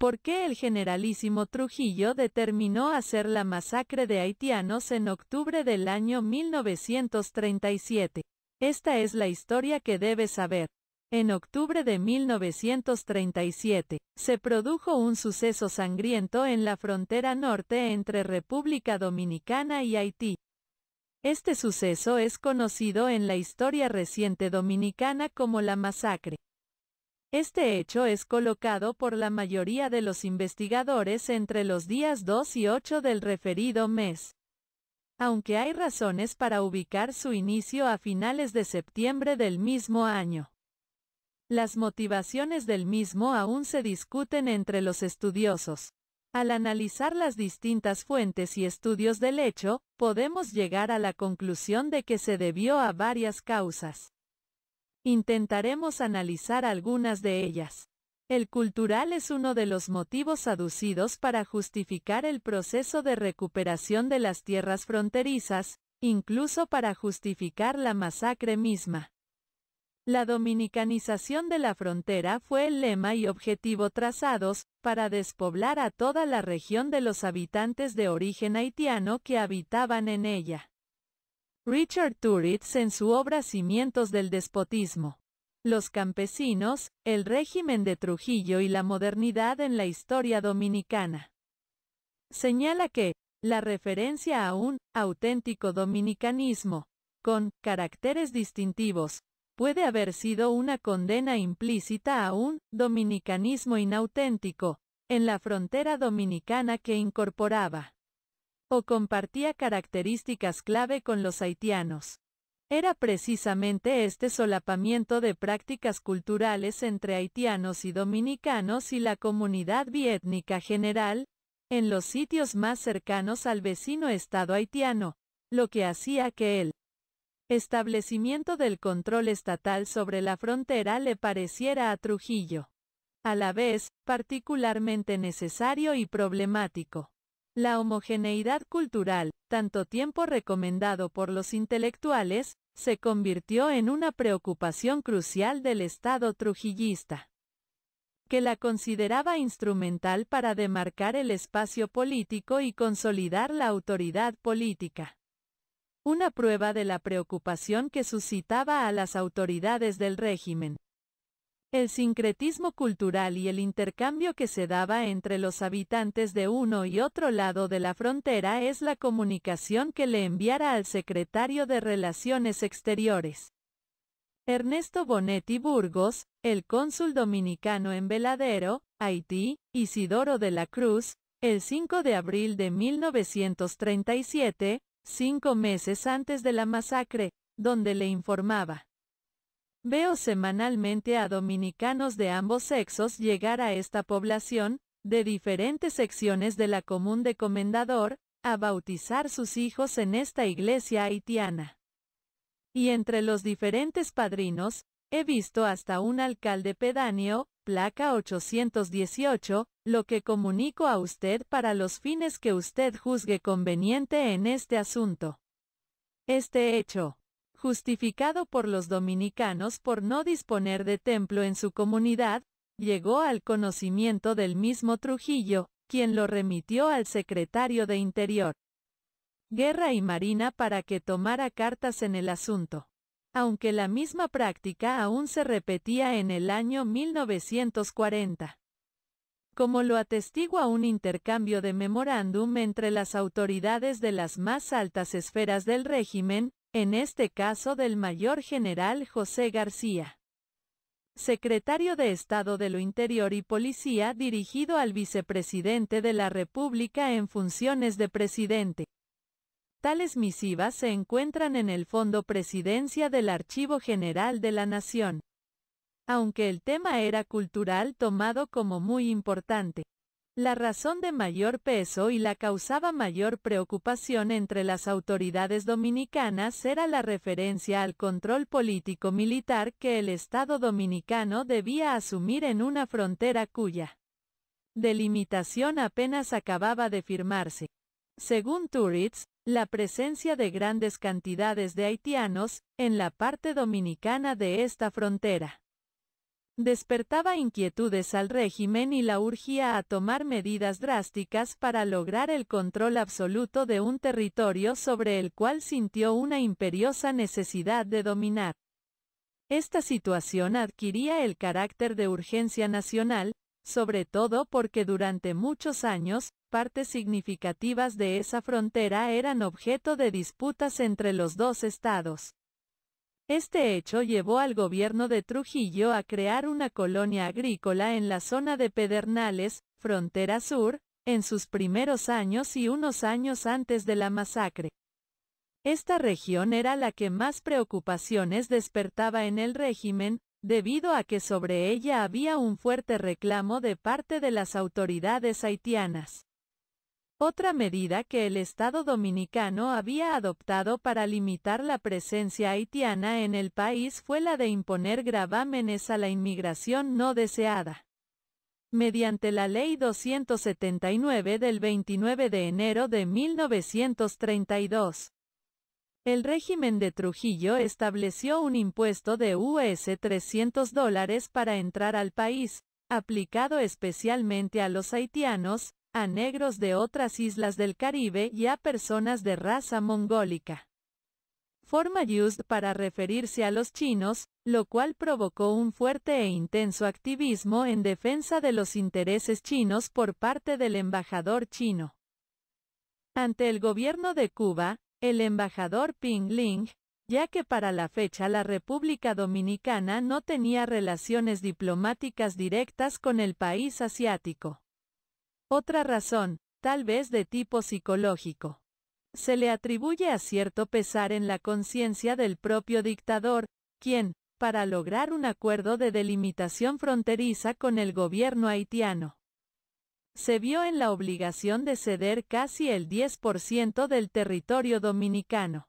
por qué el generalísimo Trujillo determinó hacer la masacre de haitianos en octubre del año 1937. Esta es la historia que debes saber. En octubre de 1937, se produjo un suceso sangriento en la frontera norte entre República Dominicana y Haití. Este suceso es conocido en la historia reciente dominicana como la masacre. Este hecho es colocado por la mayoría de los investigadores entre los días 2 y 8 del referido mes. Aunque hay razones para ubicar su inicio a finales de septiembre del mismo año. Las motivaciones del mismo aún se discuten entre los estudiosos. Al analizar las distintas fuentes y estudios del hecho, podemos llegar a la conclusión de que se debió a varias causas. Intentaremos analizar algunas de ellas. El cultural es uno de los motivos aducidos para justificar el proceso de recuperación de las tierras fronterizas, incluso para justificar la masacre misma. La dominicanización de la frontera fue el lema y objetivo trazados, para despoblar a toda la región de los habitantes de origen haitiano que habitaban en ella. Richard Turitz en su obra Cimientos del Despotismo. Los campesinos, el régimen de Trujillo y la modernidad en la historia dominicana. Señala que, la referencia a un auténtico dominicanismo, con caracteres distintivos, puede haber sido una condena implícita a un dominicanismo inauténtico, en la frontera dominicana que incorporaba o compartía características clave con los haitianos. Era precisamente este solapamiento de prácticas culturales entre haitianos y dominicanos y la comunidad biétnica general, en los sitios más cercanos al vecino estado haitiano, lo que hacía que el establecimiento del control estatal sobre la frontera le pareciera a Trujillo, a la vez, particularmente necesario y problemático. La homogeneidad cultural, tanto tiempo recomendado por los intelectuales, se convirtió en una preocupación crucial del Estado trujillista, que la consideraba instrumental para demarcar el espacio político y consolidar la autoridad política. Una prueba de la preocupación que suscitaba a las autoridades del régimen, el sincretismo cultural y el intercambio que se daba entre los habitantes de uno y otro lado de la frontera es la comunicación que le enviara al secretario de Relaciones Exteriores. Ernesto Bonetti Burgos, el cónsul dominicano en Veladero, Haití, Isidoro de la Cruz, el 5 de abril de 1937, cinco meses antes de la masacre, donde le informaba. Veo semanalmente a dominicanos de ambos sexos llegar a esta población, de diferentes secciones de la común de Comendador, a bautizar sus hijos en esta iglesia haitiana. Y entre los diferentes padrinos, he visto hasta un alcalde pedáneo, placa 818, lo que comunico a usted para los fines que usted juzgue conveniente en este asunto. Este hecho justificado por los dominicanos por no disponer de templo en su comunidad, llegó al conocimiento del mismo Trujillo, quien lo remitió al secretario de Interior, Guerra y Marina para que tomara cartas en el asunto. Aunque la misma práctica aún se repetía en el año 1940 como lo atestigua un intercambio de memorándum entre las autoridades de las más altas esferas del régimen, en este caso del mayor general José García. Secretario de Estado de lo Interior y Policía dirigido al vicepresidente de la República en funciones de presidente. Tales misivas se encuentran en el Fondo Presidencia del Archivo General de la Nación. Aunque el tema era cultural tomado como muy importante, la razón de mayor peso y la causaba mayor preocupación entre las autoridades dominicanas era la referencia al control político-militar que el Estado dominicano debía asumir en una frontera cuya delimitación apenas acababa de firmarse. Según Turitz, la presencia de grandes cantidades de haitianos en la parte dominicana de esta frontera despertaba inquietudes al régimen y la urgía a tomar medidas drásticas para lograr el control absoluto de un territorio sobre el cual sintió una imperiosa necesidad de dominar. Esta situación adquiría el carácter de urgencia nacional, sobre todo porque durante muchos años, partes significativas de esa frontera eran objeto de disputas entre los dos estados. Este hecho llevó al gobierno de Trujillo a crear una colonia agrícola en la zona de Pedernales, frontera sur, en sus primeros años y unos años antes de la masacre. Esta región era la que más preocupaciones despertaba en el régimen, debido a que sobre ella había un fuerte reclamo de parte de las autoridades haitianas. Otra medida que el Estado dominicano había adoptado para limitar la presencia haitiana en el país fue la de imponer gravámenes a la inmigración no deseada. Mediante la Ley 279 del 29 de enero de 1932, el régimen de Trujillo estableció un impuesto de US para entrar al país, aplicado especialmente a los haitianos, a negros de otras islas del Caribe y a personas de raza mongólica. Forma used para referirse a los chinos, lo cual provocó un fuerte e intenso activismo en defensa de los intereses chinos por parte del embajador chino. Ante el gobierno de Cuba, el embajador Ping Ling, ya que para la fecha la República Dominicana no tenía relaciones diplomáticas directas con el país asiático. Otra razón, tal vez de tipo psicológico. Se le atribuye a cierto pesar en la conciencia del propio dictador, quien, para lograr un acuerdo de delimitación fronteriza con el gobierno haitiano, se vio en la obligación de ceder casi el 10% del territorio dominicano.